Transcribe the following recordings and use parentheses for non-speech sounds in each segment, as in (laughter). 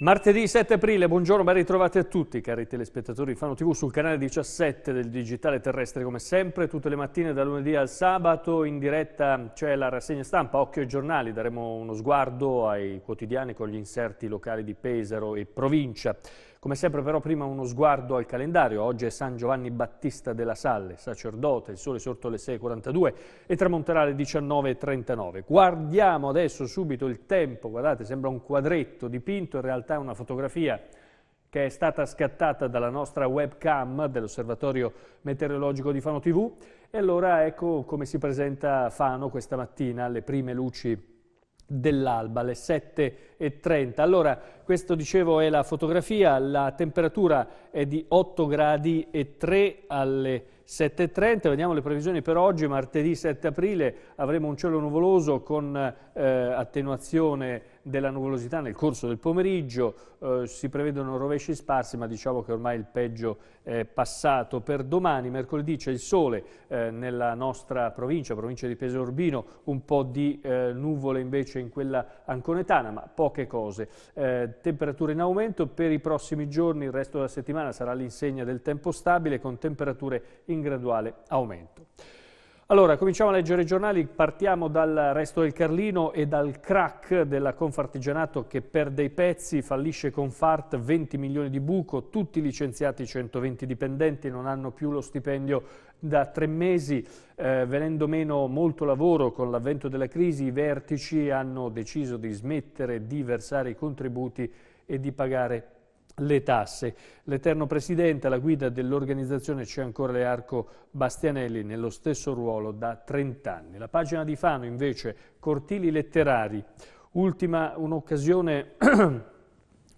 Martedì 7 aprile, buongiorno, ben ritrovati a tutti cari telespettatori di Fano TV sul canale 17 del Digitale Terrestre come sempre, tutte le mattine da lunedì al sabato in diretta c'è la rassegna stampa, occhio ai giornali, daremo uno sguardo ai quotidiani con gli inserti locali di Pesaro e provincia. Come sempre però prima uno sguardo al calendario, oggi è San Giovanni Battista della Salle, sacerdote, il sole sorto alle 6.42 e tramonterà alle 19.39. Guardiamo adesso subito il tempo, guardate sembra un quadretto dipinto, in realtà è una fotografia che è stata scattata dalla nostra webcam dell'Osservatorio Meteorologico di Fano TV. E allora ecco come si presenta Fano questa mattina alle prime luci dell'alba, alle 7.30. Allora, questo dicevo è la fotografia, la temperatura è di 8 gradi e 3 alle 7.30. Vediamo le previsioni per oggi, martedì 7 aprile avremo un cielo nuvoloso con eh, attenuazione della nuvolosità nel corso del pomeriggio, eh, si prevedono rovesci sparsi ma diciamo che ormai il peggio è passato. Per domani, mercoledì, c'è il sole eh, nella nostra provincia, provincia di Pesorbino, un po' di eh, nuvole invece in quella anconetana, ma poche cose. Eh, temperature in aumento per i prossimi giorni, il resto della settimana sarà l'insegna del tempo stabile con temperature in graduale aumento. Allora, cominciamo a leggere i giornali, partiamo dal resto del Carlino e dal crack della Confartigianato che perde i pezzi, fallisce Confart, 20 milioni di buco, tutti licenziati, 120 dipendenti, non hanno più lo stipendio da tre mesi, eh, venendo meno molto lavoro con l'avvento della crisi, i vertici hanno deciso di smettere di versare i contributi e di pagare le tasse. L'eterno presidente alla guida dell'organizzazione c'è ancora Learco Bastianelli nello stesso ruolo da 30 anni. La pagina di Fano invece, Cortili Letterari, ultima un'occasione (clears throat)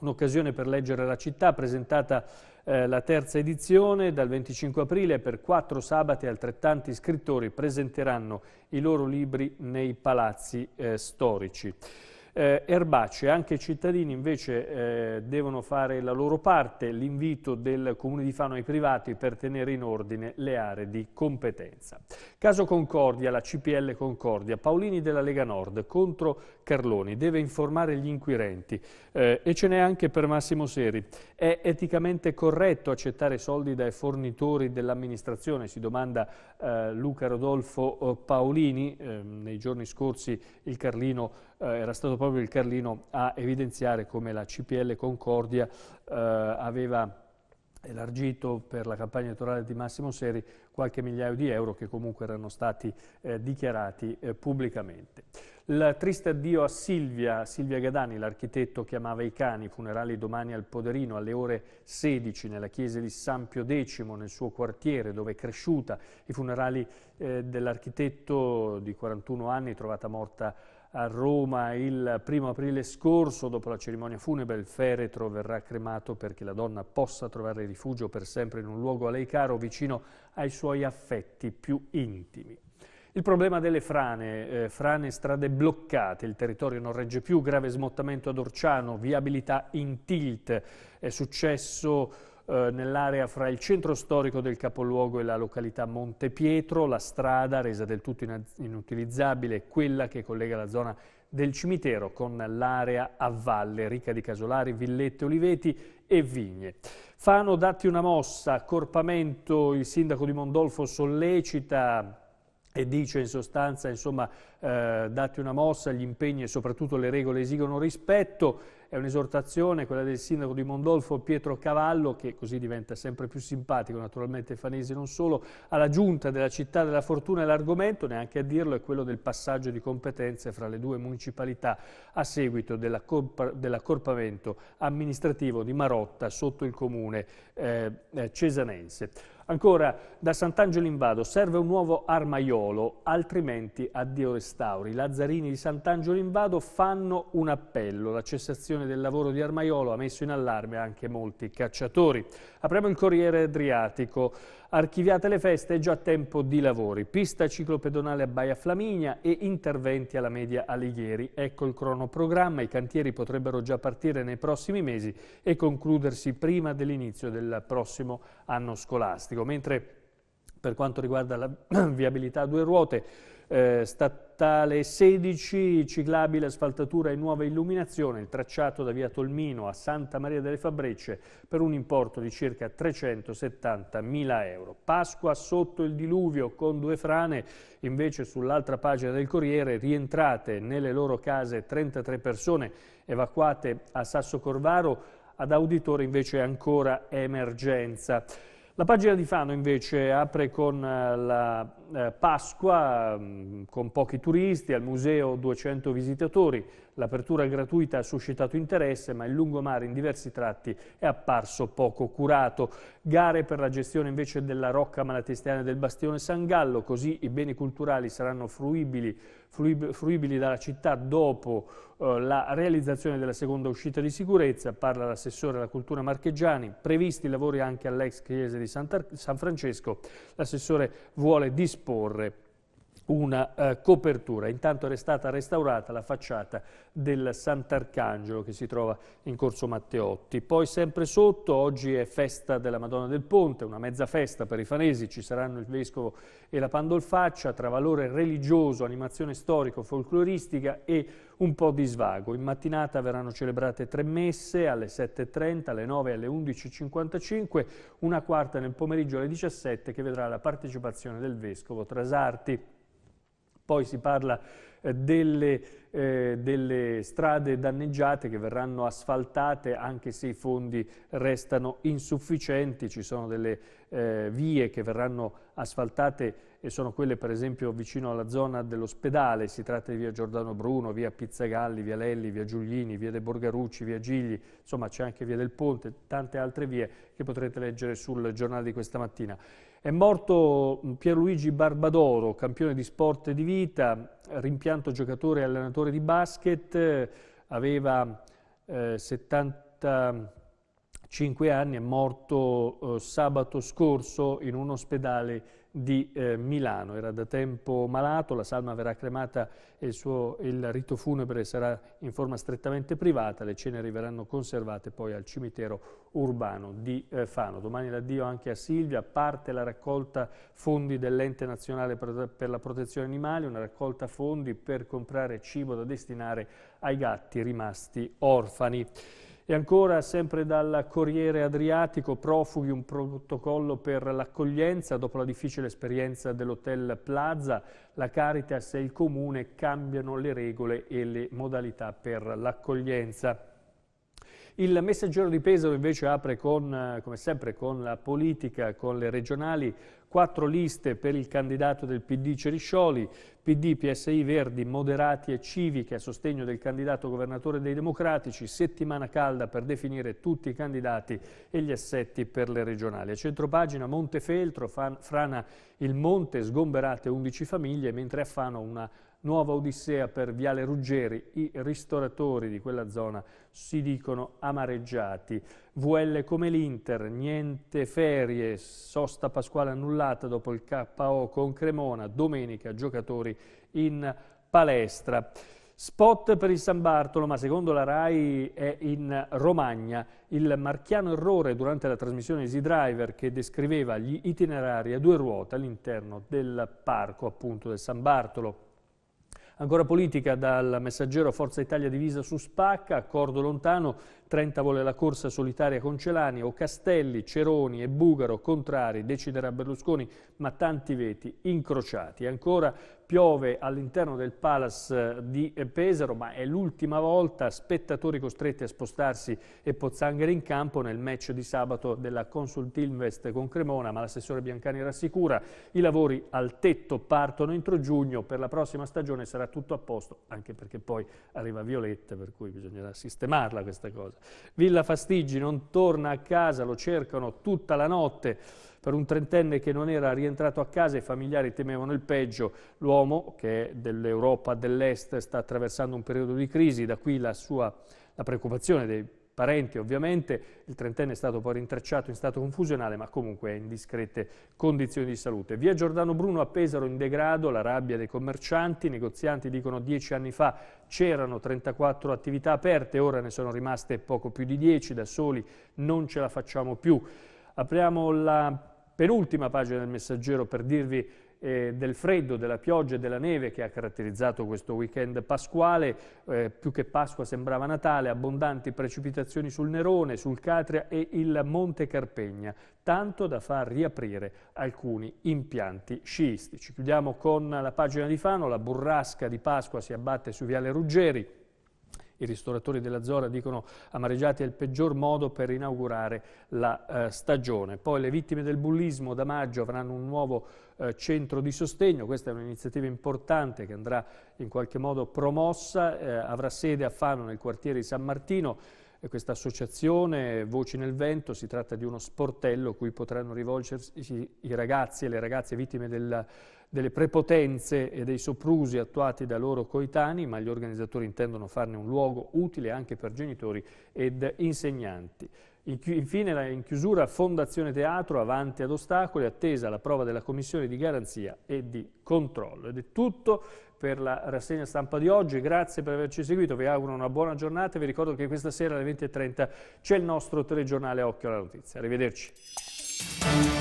un per leggere la città presentata eh, la terza edizione dal 25 aprile per quattro sabati altrettanti scrittori presenteranno i loro libri nei palazzi eh, storici eh, erbacee. Anche i cittadini invece eh, devono fare la loro parte, l'invito del Comune di Fano ai privati per tenere in ordine le aree di competenza. Caso Concordia, la CPL Concordia, Paolini della Lega Nord contro Carloni, deve informare gli inquirenti eh, e ce n'è anche per Massimo Seri. È eticamente corretto accettare soldi dai fornitori dell'amministrazione? Si domanda eh, Luca Rodolfo eh, Paolini. Ehm, nei giorni scorsi il Carlino eh, era stato proprio proprio il Carlino a evidenziare come la CPL Concordia eh, aveva elargito per la campagna elettorale di Massimo Seri qualche migliaio di euro che comunque erano stati eh, dichiarati eh, pubblicamente. Il triste addio a Silvia, Silvia Gadani, l'architetto che amava i cani, funerali domani al Poderino alle ore 16 nella chiesa di San Pio X nel suo quartiere dove è cresciuta, i funerali eh, dell'architetto di 41 anni trovata morta a Roma il primo aprile scorso, dopo la cerimonia funebre, il feretro verrà cremato perché la donna possa trovare rifugio per sempre in un luogo a lei caro, vicino ai suoi affetti più intimi. Il problema delle frane, eh, frane strade bloccate, il territorio non regge più, grave smottamento ad Orciano, viabilità in tilt, è successo eh, nell'area fra il centro storico del capoluogo e la località Montepietro, la strada resa del tutto inutilizzabile è quella che collega la zona del cimitero con l'area a valle ricca di casolari, villette, oliveti e vigne. Fano, datti una mossa, accorpamento, il sindaco di Mondolfo sollecita e dice in sostanza, insomma, eh, date una mossa, gli impegni e soprattutto le regole esigono rispetto è un'esortazione, quella del sindaco di Mondolfo Pietro Cavallo, che così diventa sempre più simpatico, naturalmente fanese non solo, alla giunta della città della fortuna e l'argomento, neanche a dirlo, è quello del passaggio di competenze fra le due municipalità a seguito dell'accorpamento amministrativo di Marotta sotto il comune eh, eh cesanense. Ancora, da Sant'Angelo in Vado, serve un nuovo armaiolo, altrimenti addio restauri. I Lazzarini di Sant'Angelo in Vado fanno un appello. La cessazione del lavoro di armaiolo ha messo in allarme anche molti cacciatori. Apriamo il Corriere Adriatico archiviate le feste è già tempo di lavori. Pista ciclopedonale a Baia Flaminia e interventi alla media Alighieri. Ecco il cronoprogramma, i cantieri potrebbero già partire nei prossimi mesi e concludersi prima dell'inizio del prossimo anno scolastico. Mentre per quanto riguarda la (clears throat) viabilità a due ruote, eh, statale 16, ciclabile, asfaltatura e nuova illuminazione, il tracciato da via Tolmino a Santa Maria delle Fabbrecie per un importo di circa 370.000 euro. Pasqua sotto il diluvio con due frane, invece sull'altra pagina del Corriere rientrate nelle loro case 33 persone evacuate a Sasso Corvaro, ad Auditore invece ancora emergenza. La pagina di Fano invece apre con eh, la eh, Pasqua, mm, con pochi turisti, al museo 200 visitatori, l'apertura gratuita ha suscitato interesse ma il lungomare in diversi tratti è apparso poco curato. Gare per la gestione invece della Rocca Malatestiana del Bastione San Gallo, così i beni culturali saranno fruibili, fruib fruibili dalla città dopo eh, la realizzazione della seconda uscita di sicurezza, parla l'assessore alla cultura Marcheggiani, previsti lavori anche all'ex chiesa di San, San Francesco, l'assessore vuole disporre una eh, copertura. Intanto è stata restaurata la facciata del Sant'Arcangelo che si trova in Corso Matteotti. Poi sempre sotto, oggi è festa della Madonna del Ponte, una mezza festa per i fanesi, ci saranno il Vescovo e la Pandolfaccia, tra valore religioso, animazione storico-folcloristica e un po' di svago. In mattinata verranno celebrate tre messe alle 7.30, alle 9 e alle 11.55, una quarta nel pomeriggio alle 17 che vedrà la partecipazione del Vescovo Trasarti. Poi si parla eh, delle, eh, delle, strade danneggiate che verranno asfaltate anche se i fondi restano insufficienti, ci sono delle eh, vie che verranno asfaltate e sono quelle per esempio vicino alla zona dell'ospedale, si tratta di via Giordano Bruno, via Pizzagalli, via Lelli, via Giuglini, via De Borgarucci, via Gigli, insomma c'è anche via del Ponte, tante altre vie che potrete leggere sul giornale di questa mattina. È morto Pierluigi Barbadoro, campione di sport e di vita, rimpianto giocatore e allenatore di basket, aveva eh, 70, 5 anni, è morto eh, sabato scorso in un ospedale di eh, Milano. Era da tempo malato, la salma verrà cremata e il, suo, il rito funebre sarà in forma strettamente privata, le ceneri verranno conservate poi al cimitero urbano di eh, Fano. Domani l'addio anche a Silvia, parte la raccolta fondi dell'Ente Nazionale per, per la Protezione Animale, una raccolta fondi per comprare cibo da destinare ai gatti rimasti orfani. E ancora, sempre dal Corriere Adriatico, profughi un protocollo per l'accoglienza dopo la difficile esperienza dell'Hotel Plaza. La Caritas e il Comune cambiano le regole e le modalità per l'accoglienza. Il messaggero di Pesaro invece apre con, eh, come sempre con la politica, con le regionali, quattro liste per il candidato del PD Ceriscioli, PD, PSI, Verdi, Moderati e Civiche a sostegno del candidato governatore dei Democratici, settimana calda per definire tutti i candidati e gli assetti per le regionali. A centropagina Montefeltro, Frana il Monte, sgomberate 11 famiglie, mentre a Fano una nuova odissea per Viale Ruggeri, i ristoratori di quella zona si dicono amareggiati. VL come l'Inter, niente ferie, sosta pasquale annullata dopo il KO con Cremona, domenica giocatori in palestra. Spot per il San Bartolo, ma secondo la RAI è in Romagna. Il marchiano errore durante la trasmissione Easy Driver che descriveva gli itinerari a due ruote all'interno del parco appunto del San Bartolo. Ancora politica dal messaggero Forza Italia divisa su Spacca, accordo lontano 30 vuole la corsa solitaria con Celani o Castelli, Ceroni e Bugaro contrari, deciderà Berlusconi, ma tanti veti incrociati. Ancora piove all'interno del Palace eh, di eh, Pesaro, ma è l'ultima volta spettatori costretti a spostarsi e pozzanghere in campo nel match di sabato della Consult Invest con Cremona, ma l'assessore Biancani rassicura, i lavori al tetto partono entro giugno, per la prossima stagione sarà tutto a posto, anche perché poi arriva Violetta, per cui bisognerà sistemarla questa cosa. Villa Fastigi non torna a casa, lo cercano tutta la notte. Per un trentenne che non era rientrato a casa i familiari temevano il peggio. L'uomo, che è dell'Europa dell'Est, sta attraversando un periodo di crisi, da qui la, sua, la preoccupazione dei parenti ovviamente, il trentenne è stato poi rintracciato in stato confusionale ma comunque è in discrete condizioni di salute. Via Giordano Bruno a Pesaro in degrado, la rabbia dei commercianti, i negozianti dicono dieci anni fa c'erano 34 attività aperte, ora ne sono rimaste poco più di 10, da soli non ce la facciamo più. Apriamo la penultima pagina del messaggero per dirvi eh, del freddo, della pioggia e della neve che ha caratterizzato questo weekend pasquale, eh, più che Pasqua sembrava Natale, abbondanti precipitazioni sul Nerone, sul Catria e il Monte Carpegna, tanto da far riaprire alcuni impianti sciistici. Chiudiamo con la pagina di Fano, la burrasca di Pasqua si abbatte su Viale Ruggeri, i ristoratori della Zora dicono amareggiati è il peggior modo per inaugurare la eh, stagione. Poi le vittime del bullismo da maggio avranno un nuovo eh, centro di sostegno, questa è un'iniziativa importante che andrà in qualche modo promossa, eh, avrà sede a Fano nel quartiere di San Martino questa associazione Voci nel Vento, si tratta di uno sportello cui potranno rivolgersi i ragazzi e le ragazze vittime del delle prepotenze e dei soprusi attuati dai loro coetanei, ma gli organizzatori intendono farne un luogo utile anche per genitori ed insegnanti. Infine, in chiusura, Fondazione Teatro, avanti ad ostacoli, attesa la prova della Commissione di garanzia e di controllo. Ed è tutto per la rassegna stampa di oggi, grazie per averci seguito, vi auguro una buona giornata e vi ricordo che questa sera alle 20.30 c'è il nostro telegiornale Occhio alla Notizia. Arrivederci.